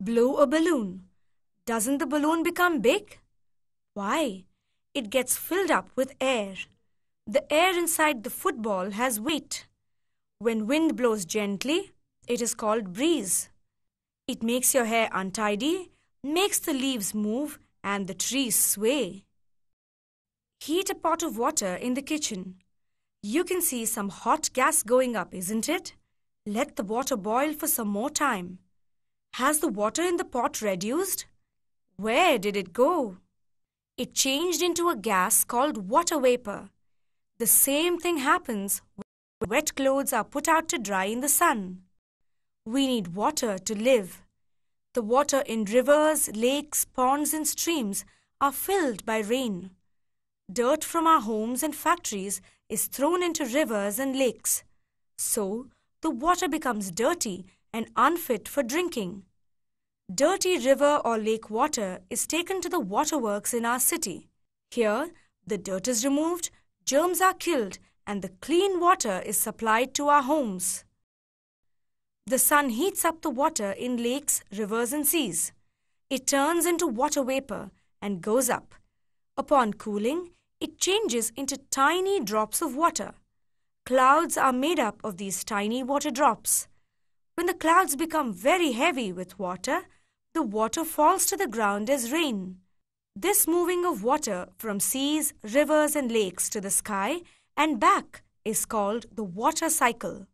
Blow a balloon. Doesn't the balloon become big? Why? It gets filled up with air. The air inside the football has weight. When wind blows gently, it is called breeze. It makes your hair untidy, makes the leaves move, and the trees sway. Heat a pot of water in the kitchen. You can see some hot gas going up, isn't it? Let the water boil for some more time. Has the water in the pot reduced? Where did it go? It changed into a gas called water vapor. The same thing happens when wet clothes are put out to dry in the sun. We need water to live. The water in rivers, lakes, ponds, and streams are filled by rain. Dirt from our homes and factories is thrown into rivers and lakes. So, the water becomes dirty and unfit for drinking. Dirty river or lake water is taken to the waterworks in our city. Here, the dirt is removed, germs are killed, and the clean water is supplied to our homes. The sun heats up the water in lakes, rivers, and seas. It turns into water vapor and goes up. Upon cooling, it changes into tiny drops of water. Clouds are made up of these tiny water drops. When the clouds become very heavy with water, the water falls to the ground as rain. This moving of water from seas, rivers, and lakes to the sky and back is called the water cycle.